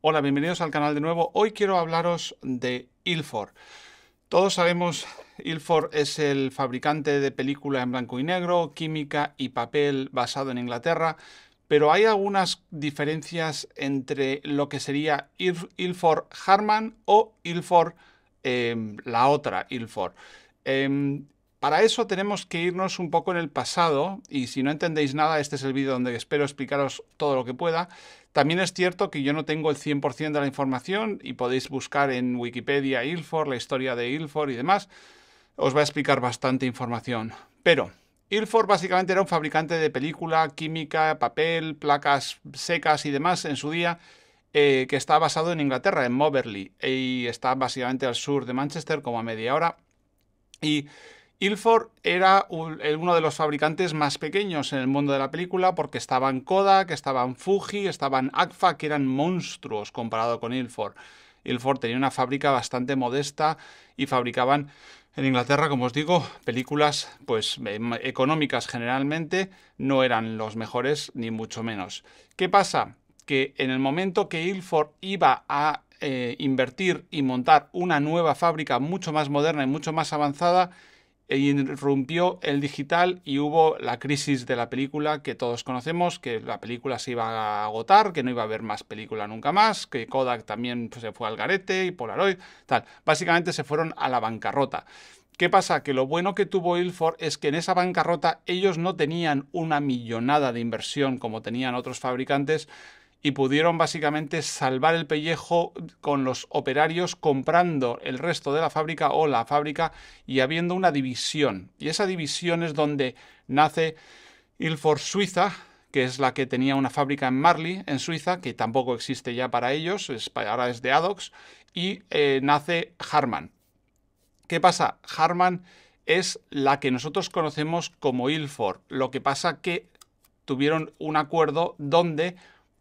Hola, bienvenidos al canal de nuevo. Hoy quiero hablaros de Ilford. Todos sabemos, Ilford es el fabricante de película en blanco y negro, química y papel basado en Inglaterra, pero hay algunas diferencias entre lo que sería Ilford Harman o Ilford em, la otra, Ilford. Em, para eso tenemos que irnos un poco en el pasado y si no entendéis nada, este es el vídeo donde espero explicaros todo lo que pueda. También es cierto que yo no tengo el 100% de la información y podéis buscar en Wikipedia Ilford, la historia de Ilford y demás. Os va a explicar bastante información. Pero Ilford básicamente era un fabricante de película, química, papel, placas secas y demás en su día, eh, que está basado en Inglaterra, en Moverley, y está básicamente al sur de Manchester, como a media hora. Y Ilford era eh, uno de los fabricantes más pequeños en el mundo de la película porque estaban Kodak, estaban Fuji, estaban Agfa, que eran monstruos comparado con Ilford. Ilford tenía una fábrica bastante modesta y fabricaban en Inglaterra, como os digo, películas pues eh, económicas generalmente no eran los mejores ni mucho menos. ¿Qué pasa? Que en el momento que Ilford iba a eh, invertir y montar una nueva fábrica mucho más moderna y mucho más avanzada, irrumpió el digital y hubo la crisis de la película que todos conocemos, que la película se iba a agotar, que no iba a haber más película nunca más, que Kodak también pues, se fue al garete y Polaroid, tal. Básicamente se fueron a la bancarrota. ¿Qué pasa? Que lo bueno que tuvo Ilford es que en esa bancarrota ellos no tenían una millonada de inversión como tenían otros fabricantes, y pudieron básicamente salvar el pellejo con los operarios comprando el resto de la fábrica o la fábrica y habiendo una división. Y esa división es donde nace Ilford Suiza, que es la que tenía una fábrica en Marley, en Suiza, que tampoco existe ya para ellos, ahora es de Adox, y eh, nace Harman. ¿Qué pasa? Harman es la que nosotros conocemos como Ilford. Lo que pasa que tuvieron un acuerdo donde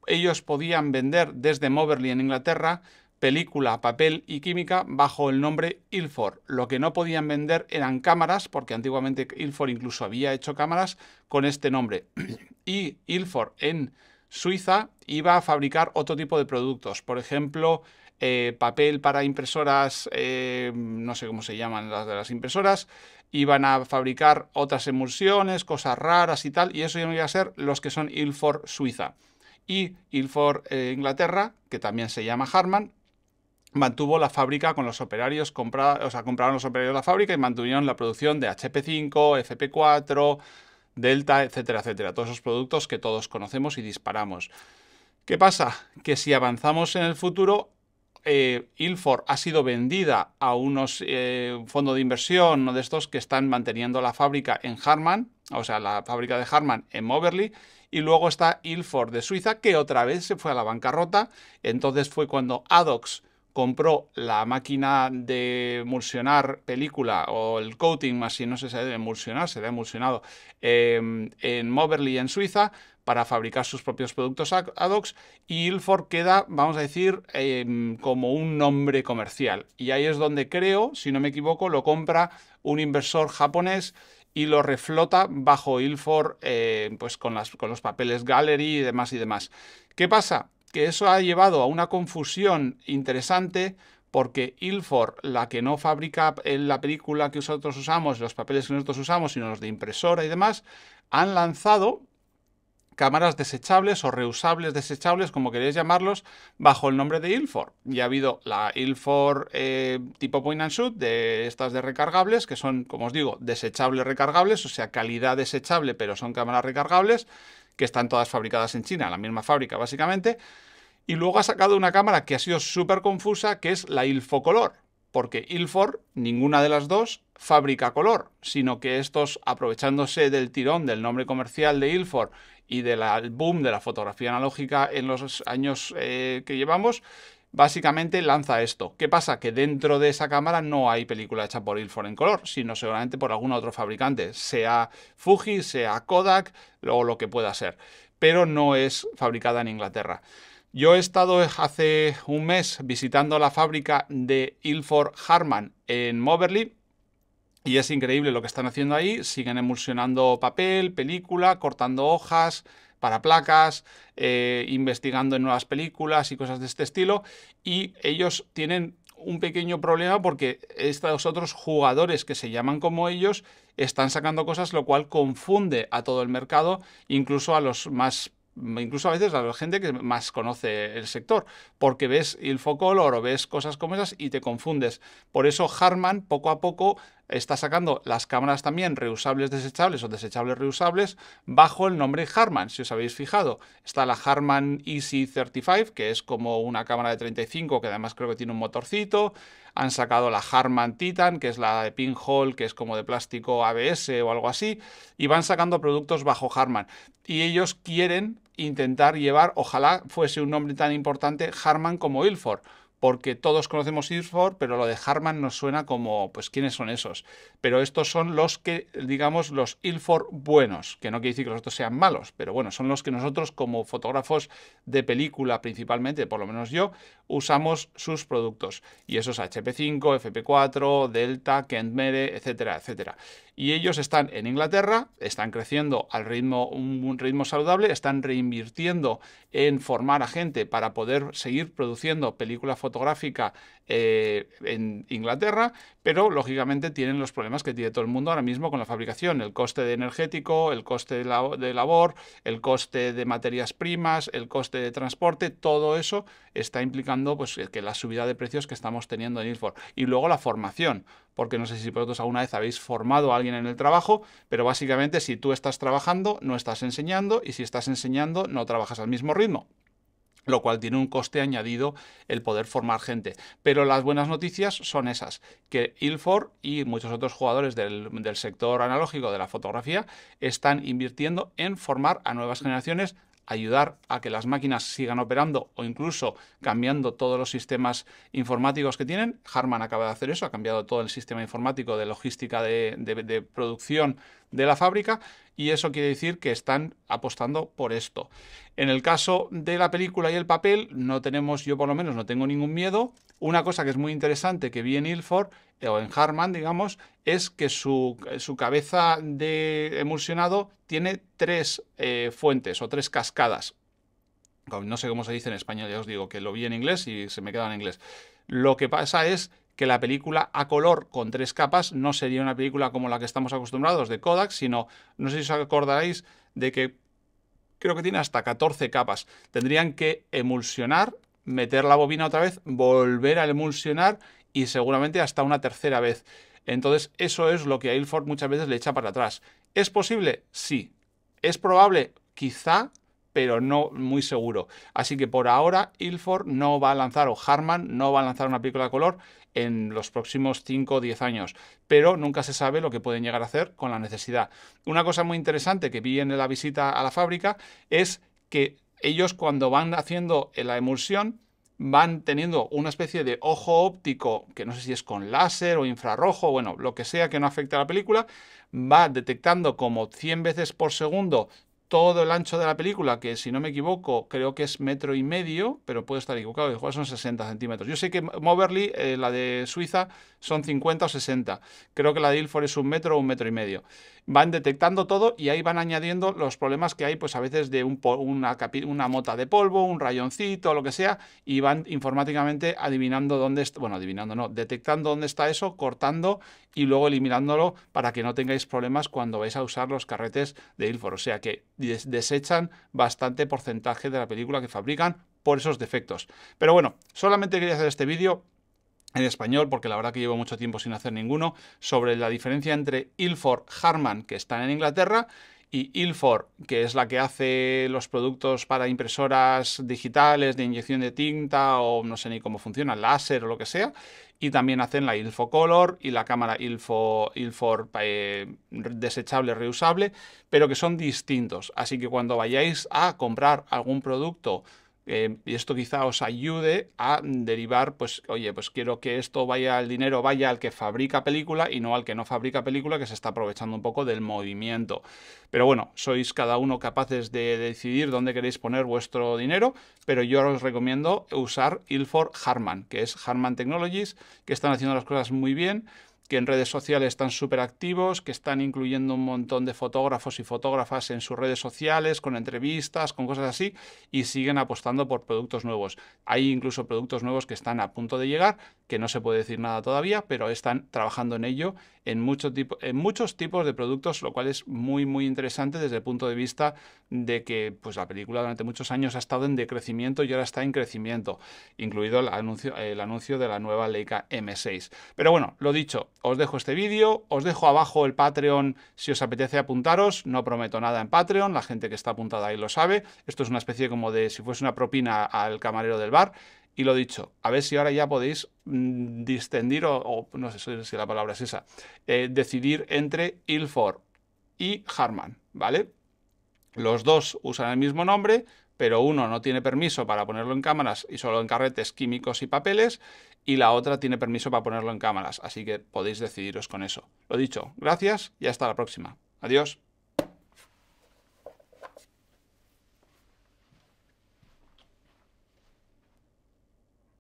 ellos podían vender desde Moverly en Inglaterra película, papel y química bajo el nombre Ilford. Lo que no podían vender eran cámaras, porque antiguamente Ilford incluso había hecho cámaras con este nombre. Y Ilford en Suiza iba a fabricar otro tipo de productos, por ejemplo, eh, papel para impresoras, eh, no sé cómo se llaman las de las impresoras, iban a fabricar otras emulsiones, cosas raras y tal, y eso iba a ser los que son Ilford Suiza y Ilford eh, Inglaterra, que también se llama Harman, mantuvo la fábrica con los operarios, comprados. o sea, compraron los operarios de la fábrica y mantuvieron la producción de HP5, FP4, Delta, etcétera, etcétera. Todos esos productos que todos conocemos y disparamos. ¿Qué pasa? Que si avanzamos en el futuro, eh, Ilford ha sido vendida a unos eh, fondos de inversión, uno de estos que están manteniendo la fábrica en Harman, o sea, la fábrica de Harman en moverly y luego está Ilford de Suiza, que otra vez se fue a la bancarrota. Entonces fue cuando Adox compró la máquina de emulsionar película o el coating más si no se sabe emulsionar, se ha emulsionado eh, en moverly en Suiza para fabricar sus propios productos ad hoc y Ilford queda, vamos a decir, em, como un nombre comercial. Y ahí es donde creo, si no me equivoco, lo compra un inversor japonés y lo reflota bajo Ilford, eh, pues con, las, con los papeles Gallery y demás y demás. ¿Qué pasa? Que eso ha llevado a una confusión interesante porque Ilford, la que no fabrica la película que nosotros usamos, los papeles que nosotros usamos, sino los de impresora y demás, han lanzado cámaras desechables o reusables desechables, como queréis llamarlos, bajo el nombre de Ilfor. Ya ha habido la Ilfor eh, tipo point and shoot, de estas de recargables, que son, como os digo, desechables recargables, o sea, calidad desechable, pero son cámaras recargables, que están todas fabricadas en China, la misma fábrica básicamente. Y luego ha sacado una cámara que ha sido súper confusa, que es la Ilfocolor porque Ilford, ninguna de las dos, fabrica color, sino que estos, aprovechándose del tirón del nombre comercial de Ilford y del boom de la fotografía analógica en los años eh, que llevamos, básicamente lanza esto. ¿Qué pasa? Que dentro de esa cámara no hay película hecha por Ilford en color, sino seguramente por algún otro fabricante, sea Fuji, sea Kodak o lo que pueda ser, pero no es fabricada en Inglaterra. Yo he estado hace un mes visitando la fábrica de Ilford Harman en Moverly, y es increíble lo que están haciendo ahí. Siguen emulsionando papel, película, cortando hojas para placas, eh, investigando en nuevas películas y cosas de este estilo. Y ellos tienen un pequeño problema porque estos otros jugadores que se llaman como ellos están sacando cosas, lo cual confunde a todo el mercado, incluso a los más incluso a veces a la gente que más conoce el sector, porque ves el foco o ves cosas como esas y te confundes. Por eso Harman poco a poco está sacando las cámaras también reusables desechables o desechables reusables bajo el nombre Harman, si os habéis fijado. Está la Harman Easy 35, que es como una cámara de 35 que además creo que tiene un motorcito. Han sacado la Harman Titan, que es la de pinhole, que es como de plástico ABS o algo así. Y van sacando productos bajo Harman. Y ellos quieren intentar llevar, ojalá fuese un nombre tan importante, Harman como Ilford porque todos conocemos Ilford, pero lo de Harman nos suena como, pues, ¿quiénes son esos? Pero estos son los que, digamos, los Ilford buenos, que no quiere decir que los otros sean malos, pero bueno, son los que nosotros como fotógrafos de película principalmente, por lo menos yo, usamos sus productos. Y esos HP5, FP4, Delta, Kent Mere, etcétera, etcétera y ellos están en Inglaterra, están creciendo al ritmo, un, ritmo saludable, están reinvirtiendo en formar a gente para poder seguir produciendo película fotográfica eh, en Inglaterra, pero lógicamente tienen los problemas que tiene todo el mundo ahora mismo con la fabricación, el coste de energético, el coste de, labor, el coste de materias primas, el coste de transporte, todo eso está implicando pues, que la subida de precios que estamos teniendo en Ilford. Y luego la formación, porque no sé si vosotros alguna vez habéis formado a alguien en el trabajo, pero básicamente si tú estás trabajando, no estás enseñando, y si estás enseñando, no trabajas al mismo ritmo lo cual tiene un coste añadido el poder formar gente. Pero las buenas noticias son esas, que Ilford y muchos otros jugadores del, sector analógico de la fotografía están invirtiendo en formar a nuevas generaciones, ayudar a que las máquinas sigan operando o incluso cambiando todos los sistemas informáticos que tienen. Harman acaba de hacer eso, ha cambiado todo el sistema informático de logística de, de producción de la fábrica y eso quiere decir que están apostando por esto. En el caso de la película y el papel, no tenemos, yo por lo menos no tengo ningún miedo. Una cosa que es muy interesante que vi en Ilford eh, o en Harman, digamos, es que su, cabeza de emulsionado tiene tres eh, fuentes o tres cascadas. No sé cómo se dice en español, ya os digo que lo vi en inglés y se me queda en inglés. Lo que pasa es que la película a color con tres capas no sería una película como la que estamos acostumbrados de Kodak, sino, no sé si os acordaréis de que creo que tiene hasta 14 capas. Tendrían que emulsionar, meter la bobina otra vez, volver a emulsionar y seguramente hasta una tercera vez. Entonces eso es lo que a Ilford muchas veces le echa para atrás. ¿Es posible? Sí. ¿Es probable? Quizá, pero no muy seguro. Así que por ahora Ilford no va a lanzar, o Harman no va a lanzar una película a color en los próximos 5 o 10 años, pero nunca se sabe lo que pueden llegar a hacer con la necesidad. Una cosa muy interesante que vi en la visita a la fábrica es que ellos cuando van haciendo la emulsión, van teniendo una especie de ojo óptico, que no sé si es con láser o infrarrojo, bueno, lo que sea que no afecte a la película, va detectando como 100 veces por segundo todo el ancho de la película, que si no me equivoco, creo que es metro y medio, pero puedo estar equivocado, igual son 60 centímetros. Yo sé que Moverly, eh, la de Suiza, son 50 o 60. Creo que la de Ilfor es un metro o un metro y medio. Van detectando todo y ahí van añadiendo los problemas que hay, pues a veces de una, mota de polvo, un rayoncito, lo que sea, y van informáticamente adivinando dónde, bueno, adivinando no, detectando dónde está eso, cortando y luego eliminándolo para que no tengáis problemas cuando vais a usar los carretes de Ilfor. O sea que desechan bastante porcentaje de la película que fabrican por esos defectos. Pero bueno, solamente quería hacer este vídeo en español, porque la verdad que llevo mucho tiempo sin hacer ninguno, sobre la diferencia entre Ilford Harman, que están en Inglaterra, y Ilford, que es la que hace los productos para impresoras digitales de inyección de tinta o no sé ni cómo funciona, láser o lo que sea, y también hacen la Ilfo Color y la cámara Ilfo, Ilford eh, desechable, reusable, pero que son distintos. Así que cuando vayáis a comprar algún producto, eh, y esto quizá os ayude a derivar, pues, oye, pues quiero que esto vaya, al dinero vaya al que fabrica película y no al que no fabrica película, que se está aprovechando un poco del movimiento. Pero bueno, sois cada uno capaces de decidir dónde queréis poner vuestro dinero, pero yo os recomiendo usar Ilford Harman, que es Harman Technologies, que están haciendo las cosas muy bien que en redes sociales están súper activos, que están incluyendo un montón de fotógrafos y fotógrafas en sus redes sociales, con entrevistas, con cosas así, y siguen apostando por productos nuevos. Hay incluso productos nuevos que están a punto de llegar, que no se puede decir nada todavía, pero están trabajando en ello en, muchos tipos de productos, lo cual es muy, muy interesante desde el punto de vista de que pues, la película durante muchos años ha estado en decrecimiento y ahora está en crecimiento, incluido el anuncio de la nueva Leica M6. Pero bueno, lo dicho, os dejo este vídeo, os dejo abajo el Patreon si os apetece apuntaros, no prometo nada en Patreon, la gente que está apuntada ahí lo sabe, esto es una especie como de si fuese una propina al camarero del bar, y lo dicho, a ver si ahora ya podéis mm, distendir, o, no sé si la palabra es esa, eh, decidir entre Ilford y Harman, ¿vale? Los dos usan el mismo nombre, pero uno no tiene permiso para ponerlo en cámaras y solo en carretes químicos y papeles, y la otra tiene permiso para ponerlo en cámaras, así que podéis decidiros con eso. Lo dicho, gracias y hasta la próxima. Adiós.